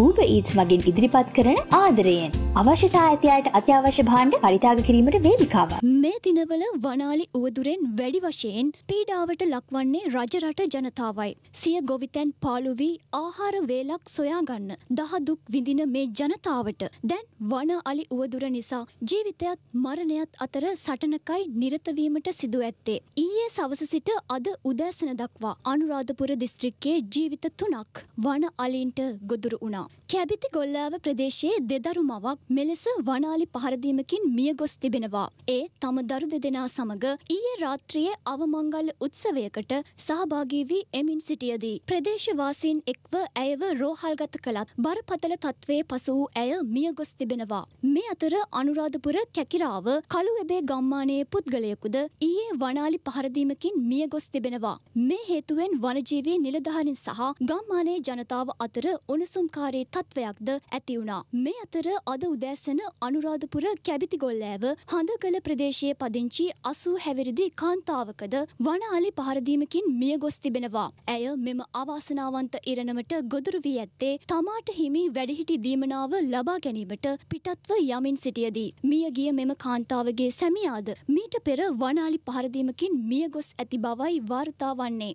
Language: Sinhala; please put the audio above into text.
ඌබ ඊත්ස් මගින් ඉදිරිපත් කරන ආදරයෙන් අවශ්‍යතා ඇතියට අත්‍යවශ්‍ය භාණ්ඩ පරිතාග කිරීමට වේදිකාව. මේ දිනවල වනාලි උවදුරෙන් වැඩි වශයෙන් පීඩාවට ලක්වන්නේ රජරට ජනතාවයි. සිය ගොවිතැන් පාලුවී ආහාර වේලක් සොයාගන්න දහදුක් විඳින මේ ජනතාවට දැන් වන අලි උවදුර නිසා ජීවිතයත් මරණයත් අතර සටනකයි නිරතවීමට සිදු ඇත්තේ. ඊයේ සවස සිට අද උදෑසන දක්වා අනුරාධපුර දිස්ත්‍රික්කේ ජීවිත තුනක් වන අලින්ට ගොදුරු වුණා. වුණා. කැබිති ගොල්ලාව ප්‍රදේශයේ දෙදරු මවක් මෙලෙස වනාලි පහරදීමකින් මිය ගොස් තිබෙනවා. ඒ තම දරු දෙදෙනා සමග ඊයේ රාත්‍රියේ අවමංගල උත්සවයකට සහභාගී වී එමින් සිටියදී ප්‍රදේශවාසීන් එක්ව ඇයව රෝහල්ගත කළත් බරපතල තත්ත්වයේ පසු වූ ඇය මිය ගොස් තිබෙනවා. මේ අතර අනුරාධපුර කැකිරාව කළුවැබේ ගම්මානයේ පුද්ගලයෙකුද ඊයේ වනාලි පහරදීමකින් මිය ගොස් තිබෙනවා. මේ හේතුවෙන් වනජීවී නිලධාරීන් සහ ගම්මානයේ ජනතාව අතර උණුසුම්කාරී ආකාරයේ තත්ත්වයක්ද ඇති වුණා. මේ අතර අද උදෑසන අනුරාධපුර කැබිතිගොල්ලෑව හඳගල ප්‍රදේශයේ පදිංචි 80 හැවිරිදි කාන්තාවකද වනාලි පහර දීමකින් මිය ගොස් තිබෙනවා. ඇය මෙම අවාසනාවන්ත ඉරණමට ගොදුරු වී ඇත්තේ තමාට හිමි වැඩිහිටි දීමනාව ලබා ගැනීමට පිටත්ව යමින් සිටියදී මිය ගිය මෙම කාන්තාවගේ සැමියාද මීට පෙර වනාලි පහර දීමකින් මිය ගොස් ඇති බවයි වාර්තා වන්නේ.